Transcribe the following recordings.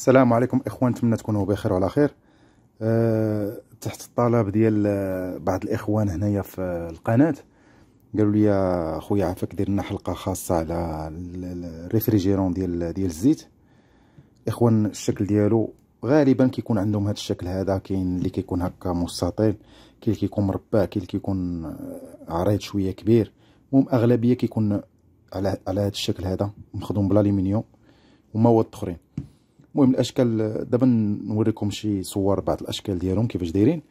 السلام عليكم اخوان نتمنى تكونوا بخير وعلى خير أه تحت الطلب ديال بعض الاخوان هنايا في القناه قالوا لي خويا عافاك دير لنا حلقه خاصه على الريفريجيرون ديال ديال الزيت اخوان الشكل ديالو غالبا كيكون عندهم هذا الشكل هذا كاين اللي كيكون هكا مستطيل كاين اللي كيكون مربع كاين اللي كيكون عريض شويه كبير المهم اغلبيه كيكون على على هذا الشكل هذا مخدوم بالالومنيوم ومواد اخرين المهم الاشكال دابا نوريكم شي صور بعض الاشكال ديالهم كيفاش دايرين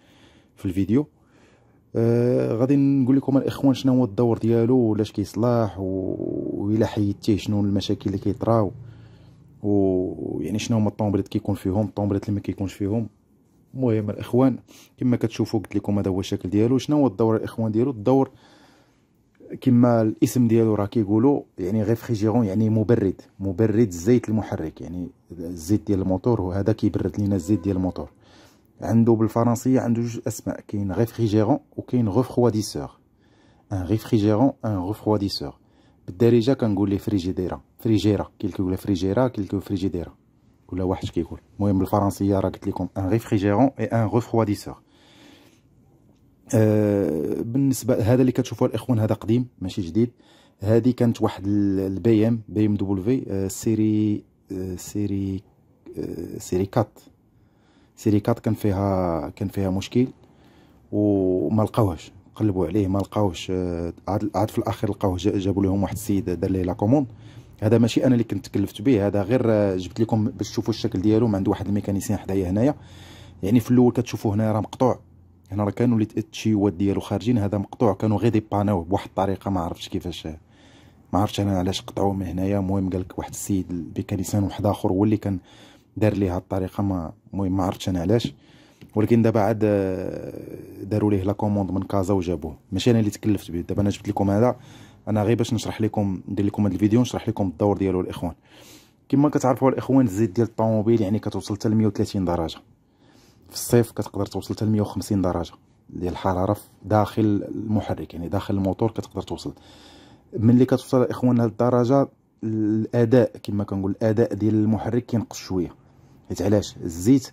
في الفيديو آه غادي نقول لكم الاخوان شنو هو الدور ديالو ولاش كيصلاح الى حيدتيه شنو المشاكل اللي كيطراو و يعني شنو هما الطومبليت كيكون فيهم الطومبليت اللي ما كيكونش فيهم المهم الاخوان كما كتشوفوا قلت لكم هذا هو الشكل ديالو شنو هو الدور الاخوان ديالو الدور كما الاسم ديالو راه كيقولوا يعني ريفريجيرون يعني مبرد مبرد الزيت المحرك يعني الزيت ديال الموتور وهذا كيبرد لينا الزيت ديال الموتور عنده بالفرنسيه عنده جوج اسماء كاين ريفريجيرون وكاين غوفخواديسور ان ريفريجيرون ان غوفخواديسور بالدارجه كنقول ليه فريجيديرا فريجيرا كاين كيقول فريجيرا كاين كيقول فريجيديرا ولا واحد كيقول المهم بالفرنسيه راه قلت لكم ان ريفريجيرون اي ان غوفخواديسور آه، بالنسبه هذا اللي كتشوفوه الاخوان هذا قديم ماشي جديد هذه كانت واحد البي ام بي ام دبليو في آه، سيري آه، سيري سيري كات سيري كات كان فيها كان فيها مشكل وما لقاوهاش قلبوا عليه ما لقاوش عاد عاد في الاخر لقاوه جابوا لهم واحد السيد دار ليه لا كوموند هذا ماشي انا اللي كنت تكلفت به هذا غير جبت لكم باش تشوفوا الشكل ديالو عند واحد الميكانيسيان حدايا هنايا يعني في الاول كتشوفوا هنا راه مقطوع هنا راه كانوا لي تات التشيوات ديالو خارجين هذا مقطوع كانوا غير ديباناوه بواحد الطريقه ما عرفتش كيفاش ما عرفتش انا علاش قطعوه من هنايا المهم قال لك واحد السيد بكاليسان واحد اخر هو اللي كان دار ليه الطريقه ما المهم ما عرفتش انا علاش ولكن دابا عاد آه، داروا ليه لا كوموند من كازا وجابوه ماشي انا اللي تكلفت به دابا انا جبت لكم هذا انا غير باش نشرح لكم ندير لكم هذا الفيديو نشرح لكم الدور ديالو الاخوان كما كتعرفوا الاخوان الزيت ديال الطوموبيل يعني كتوصل حتى ل 130 درجه في الصيف كتقدر توصل حتى 150 درجه ديال الحراره داخل المحرك يعني داخل الموتور كتقدر توصل ملي كتوصل اخوان لهاد الدرجه الاداء كما كنقول الاداء ديال المحرك كينقص شويه حيت علاش الزيت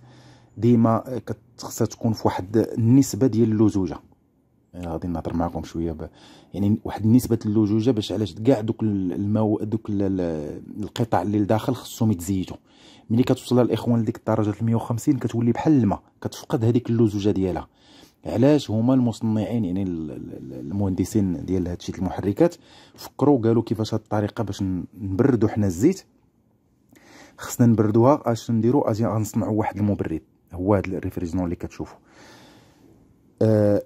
ديما كتخصها تكون في واحد النسبه ديال اللزوجه يعني غادي نهضر معكم شويه ب... يعني واحد نسبه اللجوجه باش علاش كاع دوك المو دوك القطع اللي لداخل خصهم يتزيتو ملي كتوصل الاخوان لديك الدرجه 150 كتولي بحال الماء كتفقد هذيك اللزوجه ديالها علاش هما المصنعين يعني المهندسين ديال هادشي المحركات فكروا قالوا كيفاش هاد الطريقه باش نبردو حنا الزيت خصنا نبردوها اش نديرو اجي غنصنعو واحد المبرد هو هاد الريفريجنون اللي كتشوفو آه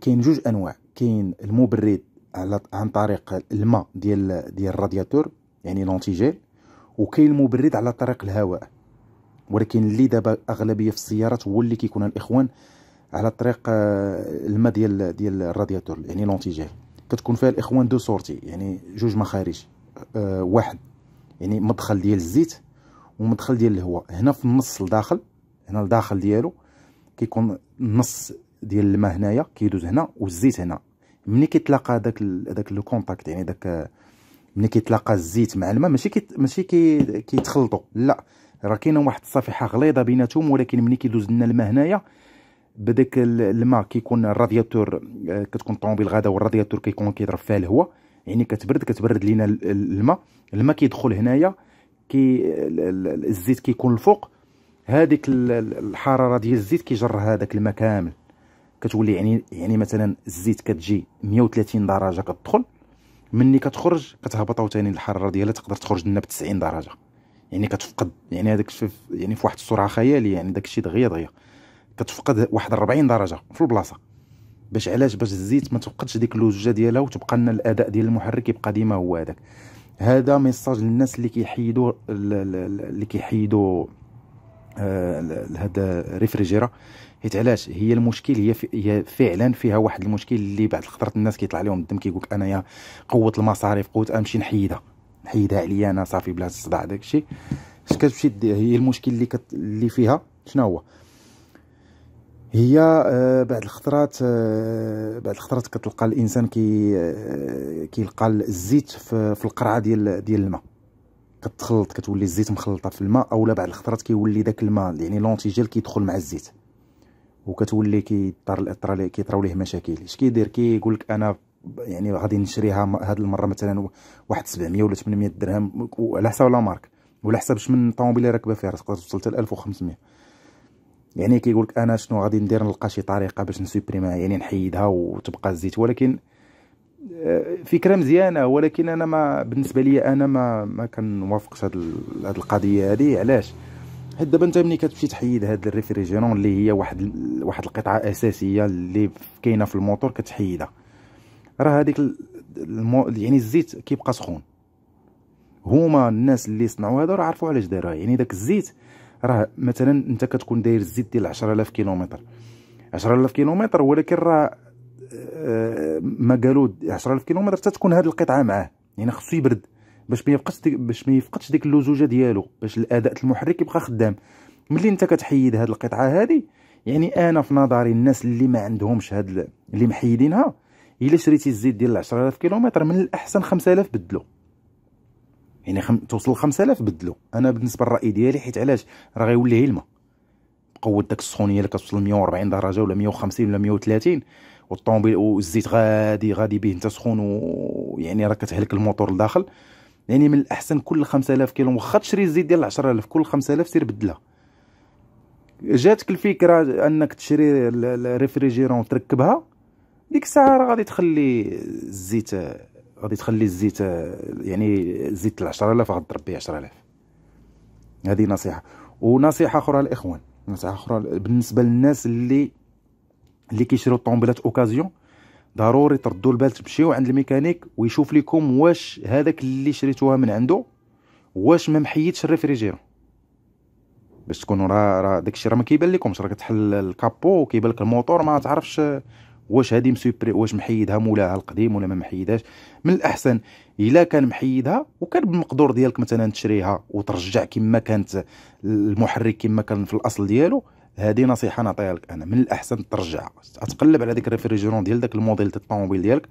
كاين جوج انواع كاين المبرد على عن طريق الماء ديال ديال الرادياتور يعني لونتيجيل وكاين المبرد على طريق الهواء ولكن اللي دابا اغلبيه في السيارات هو اللي كيكون الاخوان على طريق آه، الماء ديال ديال الرادياتور يعني لونتيجيل كتكون فيها الاخوان دو سورتي يعني جوج مخارج أه واحد يعني مدخل ديال الزيت ومدخل ديال الهواء هنا في النص لداخل هنا الداخل ديالو كيكون النص ديال الماء هنايا كيدوز هنا والزيت هنا ملي كيتلاقى داك داك لو كونتاكت يعني داك ملي كيتلاقى الزيت مع الماء ماشي كيت... ماشي كي... كيتخلطوا لا راه كاينه واحد الصفيحه غليظه بيناتهم ولكن ملي كيدوز لنا الماء هنايا بداك الماء كيكون الرادياتور آه، كتكون الطوموبيل غادا والرادياتور كيكون كيضرب فيها الهواء يعني كتبرد كتبرد لينا الماء الماء كيدخل هنايا كي الزيت كيكون الفوق هذيك الحراره ديال الزيت كيجر هذاك الماء كامل كتولي يعني يعني مثلا الزيت كتجي 130 درجه كتدخل مني كتخرج كتهبط عاوتاني الحراره ديالها تقدر تخرج لنا ب 90 درجه يعني كتفقد يعني هذاك يعني في واحد السرعه خياليه يعني داك الشيء دغيا دغيا كتفقد واحد 40 درجه في البلاصه باش علاش باش الزيت ما تفقدش ديك اللزجه ديالها وتبقى لنا الاداء ديال المحرك يبقى ديما هو هذاك هذا ميساج للناس اللي كيحيدوا اللي كيحيدوا آه، هذا ريفريجيرا حيت علاش هي المشكل هي هي فعلا فيها واحد المشكل اللي بعد الخطرات الناس كيطلع لهم الدم كيقول لك انايا قوه المصاريف قوه امشي نحيدها نحيدها عليا انا صافي بلا صداع داك الشيء اش كتمشي هي المشكل اللي كت... اللي فيها شنو هو هي آه، بعد الخطرات آه، بعد الخطرات كتلقى الانسان كي آه، كيلقى الزيت في, في القرعه ديال ديال الماء كتخلط كتولي الزيت مخلطه في الماء اولا بعد الخطرات كيولي داك الماء يعني لونتيجيل كيدخل مع الزيت وكتولي كيضطر الاضطرار كيطراو ليه مشاكل اش كيدير كيقول لك انا يعني غادي نشريها هاد المره مثلا واحد 700 ولا 800 درهم وعلى حساب لا مارك ولا حساب شمن الطوموبيله اللي راكبه فيها تقدر توصل حتى 1500 يعني كيقول لك انا شنو غادي ندير نلقى شي طريقه باش نسوبريما يعني نحيدها وتبقى الزيت ولكن آه، فكره مزيانه ولكن انا ما بالنسبه لي انا ما ما كنوافقش هاد هاد القضيه هذه علاش حيت دابا انت ملي كتمشي تحيد هاد الريفريجيرون اللي هي واحد واحد القطعه اساسيه اللي كاينه في الموتور كتحيدها راه هذيك المو... يعني الزيت كيبقى سخون هما الناس اللي صنعوا هذا راه عرفوا علاش داروها يعني داك الزيت راه مثلا انت كتكون داير الزيت ديال 10000 كيلومتر 10000 كيلومتر ولكن راه آه، ما قالوا 10000 كيلومتر حتى تكون هاد القطعه معاه يعني خصو يبرد باش ما يبقاش باش ما يفقدش ديك اللزوجه ديالو باش الاداء المحرك يبقى خدام ملي انت كتحيد هاد القطعه هادي يعني انا في نظري الناس اللي ما عندهمش هاد اللي محيدينها الا شريتي الزيت ديال 10000 كيلومتر من الاحسن 5000 بدلو يعني خم... توصل 5000 بدلو انا بالنسبه للراي ديالي حيت علاش راه غيولي هلمه قوه داك السخونيه اللي كتوصل 140 درجه ولا 150 ولا 130 والطوموبيل والزيت غادي غادي به انت سخون ويعني راه كتهلك الموتور لداخل يعني من الاحسن كل 5000 كيلو واخا تشري الزيت ديال 10000 كل 5000 سير بدلها جاتك الفكره انك تشري الريفريجيرون تركبها ديك الساعه راه غادي تخلي الزيت غادي تخلي الزيت يعني الزيت 10000 غضرب به 10000 هذه نصيحه ونصيحه اخرى للاخوان نصيحه اخرى بالنسبه للناس اللي اللي كيشريو طومبيلات اوكازيون ضروري تردوا البال تمشيو عند الميكانيك ويشوف لكم واش هذاك اللي شريتوها من عنده واش ما محيدش الريفريجيرو باش تكونوا راه راه داكشي راه ما كيبان لكمش راه كتحل الكابو وكيبان لك الموتور ما تعرفش واش هادي مسوبري واش محيدها مولاها القديم ولا ما محيدهاش من الاحسن الا كان محيدها وكان بالمقدور ديالك مثلا تشريها وترجع كما كانت المحرك كما كان في الاصل ديالو هذه نصيحه نعطيها لك انا من الاحسن ترجع تقلب على ديك ريفريجيرون ديال داك الموديل تاع الطوموبيل ديالك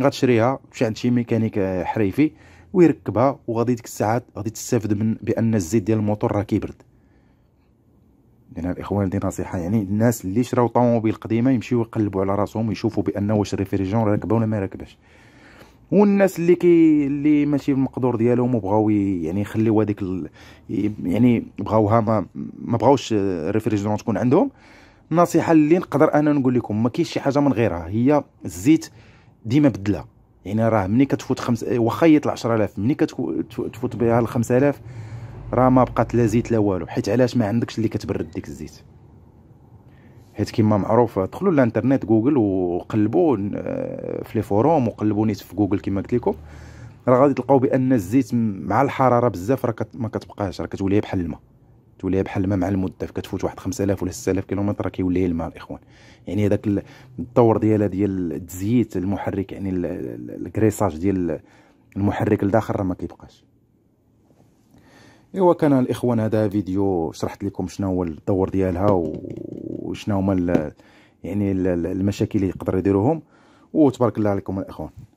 غتشريها تمشي عند شي ميكانيك حريفي ويركبها وغادي ديك الساعات غادي تستافد من بان الزيت ديال الموتور راه كيبرد يعني الاخوان دي نصيحه يعني الناس اللي شراو طوموبيل قديمه يمشيو يقلبوا على راسهم ويشوفوا بان واش ريفريجيرون راكبه ولا ما راكباش والناس اللي كي اللي ماشي بالمقدور ديالهم وبغاو يعني يخليو هذيك ال... يعني بغاوها ما ما بغاوش الريفريجيرون تكون عندهم النصيحه اللي نقدر انا نقول لكم ما كاينش شي حاجه من غيرها هي الزيت ديما بدلها يعني راه ملي كتفوت خمس واخا يطلع 10000 ملي كتفوت بها ل 5000 راه ما بقات لا زيت لا والو حيت علاش ما عندكش اللي كتبرد ديك الزيت حيت كيما معروف دخلوا للانترنت جوجل وقلبوا آه، في لي فوروم وقلبوا نيت في جوجل كيما قلت لكم راه غادي تلقاو بان الزيت مع الحراره بزاف راه ما كتبقاش راه كتولي بحال الماء تولي بحال الماء مع المده كتفوت واحد 5000 ولا 6000 كيلومتر راه كيولي الماء الاخوان يعني هذاك الدور ديالها ديال التزييت المحرك يعني الكريساج ديال المحرك لداخل راه ما كيبقاش ايوا كان الاخوان هذا فيديو شرحت لكم شنو هو الدور ديالها و وشنو هما يعني المشاكل اللي يقدر يديروهم وتبارك الله عليكم الاخوان